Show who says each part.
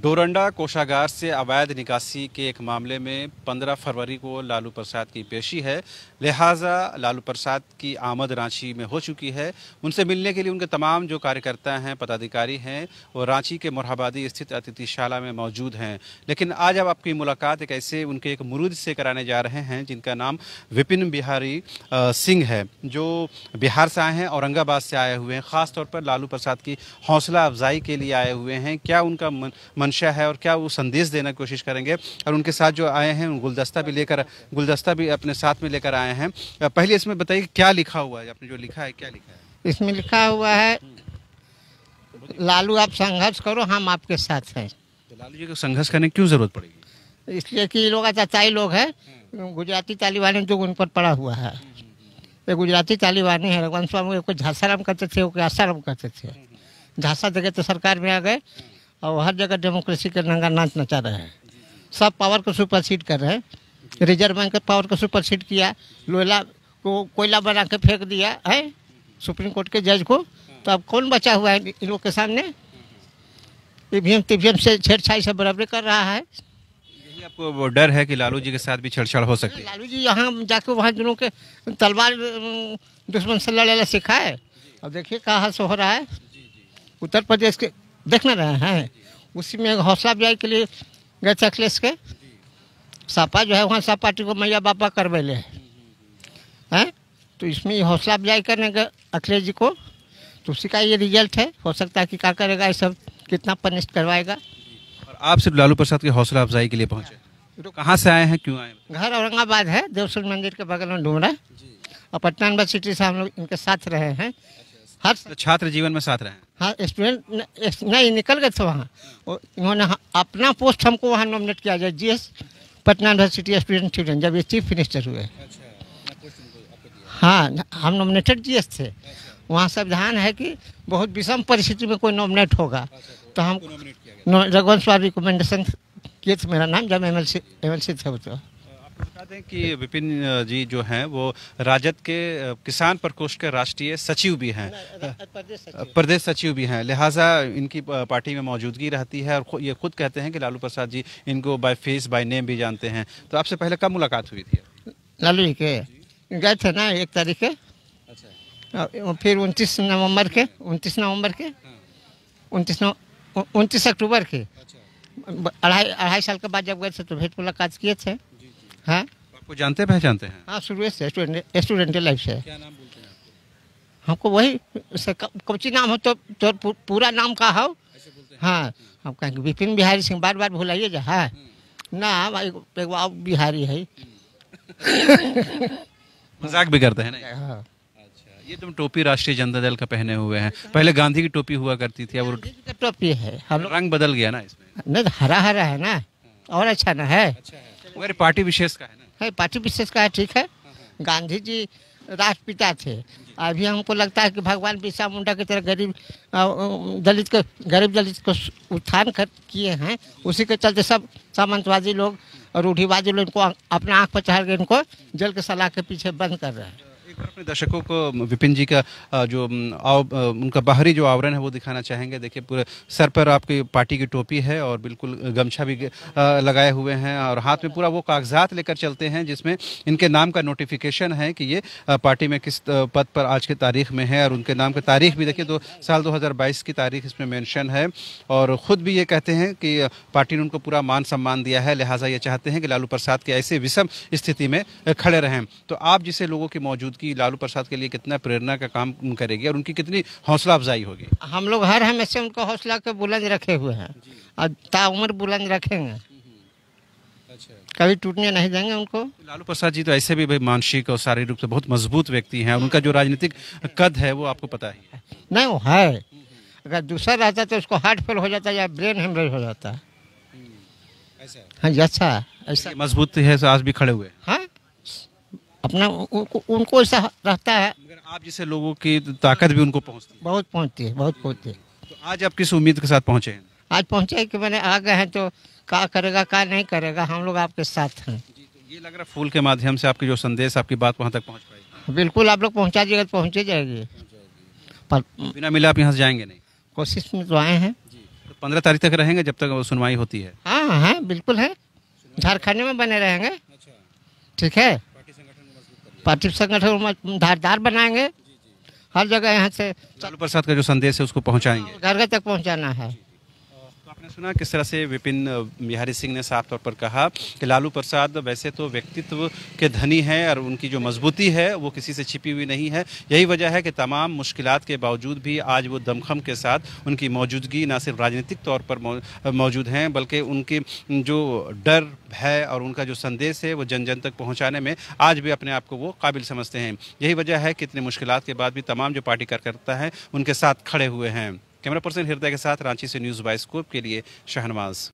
Speaker 1: डोरंडा कोषागार से अवैध निकासी के एक मामले में 15 फरवरी को लालू प्रसाद की पेशी है लिहाजा लालू प्रसाद की आमद रांची में हो चुकी है उनसे मिलने के लिए उनके तमाम जो कार्यकर्ता हैं पदाधिकारी हैं वो रांची के मोरहाबादी स्थित अतिथिशाला में मौजूद हैं लेकिन आज अब आपकी मुलाकात एक ऐसे उनके एक मुरूद से कराने जा रहे हैं जिनका नाम विपिन बिहारी सिंह है जो बिहार से आए हैं औरंगाबाद से आए हुए हैं ख़ासतौर पर लालू प्रसाद की हौसला अफजाई के लिए आए हुए हैं क्या उनका मंशा है और क्या वो संदेश देने की कोशिश करेंगे और उनके साथ जो आए हैं गुलदस्ता भी लेकर गुलदस्ता भी अपने साथ में लेकर आए हैं पहले इसमें बताइए क्या लिखा हुआ है आपने जो लिखा है क्या लिखा
Speaker 2: है इसमें लिखा हुआ है लालू आप संघर्ष करो हम आपके साथ हैं तो
Speaker 1: लालू जी को संघर्ष करने की क्यों जरूरत
Speaker 2: पड़ेगी इसलिए कि ये लोग अचाचाई लोग हैं गुजराती तालिबान जो उन पर पड़ा हुआ है ये गुजराती तालिबानी है रघुवंश स्वामी को झासाराम करते थे वो क्या आसाराम करते थे झांसा जगह तो सरकार में आ गए और हर जगह डेमोक्रेसी के नंगा नाच नचा रहे हैं सब पावर को सुपरसीड कर रहे हैं रिजर्व बैंक के पावर को सुपरसीड किया लोहला को कोयला बना के फेंक दिया है सुप्रीम कोर्ट के जज को तो अब कौन बचा हुआ है इन लोग के सामने ईवीएम e एम से छेड़छाड़ी से बराबरी कर रहा है यही
Speaker 1: आपको डर है कि लालू जी के साथ भी छेड़छाड़ हो सकती है
Speaker 2: लालू जी यहाँ जाके वहाँ दोनों के तलवार दुश्मन से लड़ेला सिखाए अब देखिए कहा से हो रहा है उत्तर प्रदेश के देखना रहे हैं उसी में हौसला अफजाई के लिए गए थे अखिलेश के सपा जो है वहाँ सब पार्टी को मैया बापा करवेले हैं तो इसमें हौसला अफजाई करने गए अखिलेश जी को तो उसी का ये रिजल्ट है हो सकता है कि क्या करेगा ये सब कितना पनिश करवाएगा
Speaker 1: और आप सिर्फ लालू प्रसाद की हौसला अफजाई के लिए पहुँचे
Speaker 2: तो कहाँ से आए हैं क्यों आए घर औरंगाबाद है देवसुर मंदिर के बगल में डूमरा और पटना सिटी से हम लोग इनके साथ रहे हैं
Speaker 1: हर हाँ। तो छात्र जीवन में साथ रहे
Speaker 2: हाँ स्टूडेंट नहीं निकल गए थे वहाँ इन्होंने अपना पोस्ट हमको वहाँ नॉमिनेट किया जाए G S Patna university student student जब ये चीफ मिनिस्टर हुए अच्छा, हाँ हम नॉमिनेटेड जी एस थे अच्छा। वहाँ संविधान है कि बहुत विषम परिस्थिति में कोई नॉमिनेट होगा अच्छा, तो, तो हम रघुवंश रिकमेंडेशन किए थे मेरा नाम जब M L C M L C थे तो
Speaker 1: बता दें कि विपिन जी जो हैं वो राजद के किसान प्रकोष्ठ के राष्ट्रीय सचिव भी हैं प्रदेश सचिव भी हैं लिहाजा इनकी पार्टी में मौजूदगी रहती है और ये खुद कहते हैं कि लालू प्रसाद जी इनको बाय फेस बाय नेम भी जानते हैं तो आपसे पहले कब मुलाकात हुई थी
Speaker 2: लालू जी के गए थे ना एक तारीख के अच्छा फिर उनतीस नवम्बर के उनतीस नवम्बर के हाँ। उनतीस उनतीस अक्टूबर के अच्छा। अढ़ाई अढ़ाई साल के बाद जब गए थे तो भेंट मुलाकात किए थे हाँ तो
Speaker 1: आपको जानते पहचानते हैं
Speaker 2: हाँ शुरू से स्टूडेंट लाइफ से क्या नाम बोलते हैं हमको वही कौची नाम हो तो, तो पूरा नाम का हो हाँ हम कहेंगे विपिन बिहारी सिंह बार बार भुलाइए जा हाँ हम्म। ना एक और बिहारी है हम्म। मजाक भी करते हैं ना हाँ अच्छा,
Speaker 1: ये तुम टोपी राष्ट्रीय जनता दल का पहने हुए हैं पहले गांधी की टोपी हुआ करती थी अब तो
Speaker 2: टोपी है
Speaker 1: हम रंग बदल गया ना
Speaker 2: इसमें नहीं तो हरा हरा है ना हाँ। और अच्छा ना है, अच्छा है। अरे पार्टी विशेष का है ना है पार्टी विशेष का है ठीक है गांधी जी राष्ट्रपिता थे अभी हमको लगता है कि भगवान बिरसा मुंडा की तरह गरीब दलित को गरीब दलित को उत्थान कर किए हैं उसी के चलते सब सामंतवादी लोग रूढ़ीवादी लोग इनको अपना आँख पर चढ़ के इनको जल के सलाह के पीछे बंद कर रहे हैं
Speaker 1: एक बार अपने दर्शकों को विपिन जी का जो आव, उनका बाहरी जो आवरण है वो दिखाना चाहेंगे देखिए पूरे सर पर आपकी पार्टी की टोपी है और बिल्कुल गमछा भी लगाए हुए हैं और हाथ में पूरा वो कागजात लेकर चलते हैं जिसमें इनके नाम का नोटिफिकेशन है कि ये पार्टी में किस पद पर आज की तारीख में है और उनके नाम की तारीख भी देखिए दो साल दो की तारीख इसमें मैंशन है और ख़ुद भी ये कहते हैं कि पार्टी ने उनको पूरा मान सम्मान दिया है लिहाजा ये चाहते हैं कि लालू प्रसाद के ऐसे विषम स्थिति में खड़े रहें तो आप जिसे लोगों की मौजूदगी कि लालू प्रसाद के लिए कितना प्रेरणा का काम करेगी और उनकी कितनी हौसला अफजाई होगी
Speaker 2: हम लोग हर हमेशा उनको हौसला के बुलंद रखे हुए हैं और ताउम्र बुलंद रखेंगे हम्म, हम्म। अच्छा। कभी टूटने नहीं देंगे उनको
Speaker 1: लालू प्रसाद जी तो ऐसे भी भाई मानसिक और शारीरिक रूप से बहुत मजबूत व्यक्ति हैं और उनका जो राजनीतिक
Speaker 2: कद है वो आपको पता है नहीं वो है हम्म, अगर दूसरा रहता तो उसको हार्ट फेल हो जाता या ब्रेन हेमरेज हो जाता हाँ अच्छा ऐसा मजबूत
Speaker 1: है आज भी खड़े हुए
Speaker 2: हाँ अपना उनको, उनको ऐसा रहता है आप
Speaker 1: जैसे लोगों की ताकत भी उनको पहुँचती है बहुत पहुँचती है बहुत पहुँचती है तो आज आप किस उम्मीद के साथ पहुँचे हैं
Speaker 2: आज पहुँचे कि मैंने आ गए हैं तो क्या करेगा क्या नहीं करेगा हम लोग आपके साथ हैं तो
Speaker 1: ये लग रहा फूल के माध्यम से आपकी जो संदेश आपकी बात वहाँ तक पहुँच
Speaker 2: पाएगी बिल्कुल आप लोग पहुँचा दिएगा तो पहुँचे जाएगी
Speaker 1: पर बिना मिले आप यहाँ से जाएंगे नहीं
Speaker 2: कोशिश में तो आए हैं
Speaker 1: तो पंद्रह तारीख तक रहेंगे जब तक सुनवाई होती है
Speaker 2: हाँ हाँ बिल्कुल है झारखंड में बने रहेंगे अच्छा। ठीक है पार्थिव संगठन धारदार बनाएंगे हर जगह यहाँ से लालू प्रसाद का जो संदेश है उसको पहुँचाएंगे घर घर तक पहुँचाना है
Speaker 1: आपने सुना किस तरह से विपिन बिहारी सिंह ने साफ तौर पर कहा कि लालू प्रसाद वैसे तो व्यक्तित्व के धनी हैं और उनकी जो मजबूती है वो किसी से छिपी हुई नहीं है यही वजह है कि तमाम मुश्किल के बावजूद भी आज वो दमखम के साथ उनकी मौजूदगी ना सिर्फ राजनीतिक तौर पर मौजूद हैं बल्कि उनके जो डर है और उनका जो संदेश है वो जन जन तक पहुँचाने में आज भी अपने आप को वो काबिल समझते हैं यही वजह है कि इतनी मुश्किल के बाद भी तमाम जो पार्टी कार्यकर्ता हैं उनके साथ खड़े हुए हैं कैमरा पर्सन हृदय के साथ रांची से न्यूज़ बाइस्कोप के लिए शाहनवाज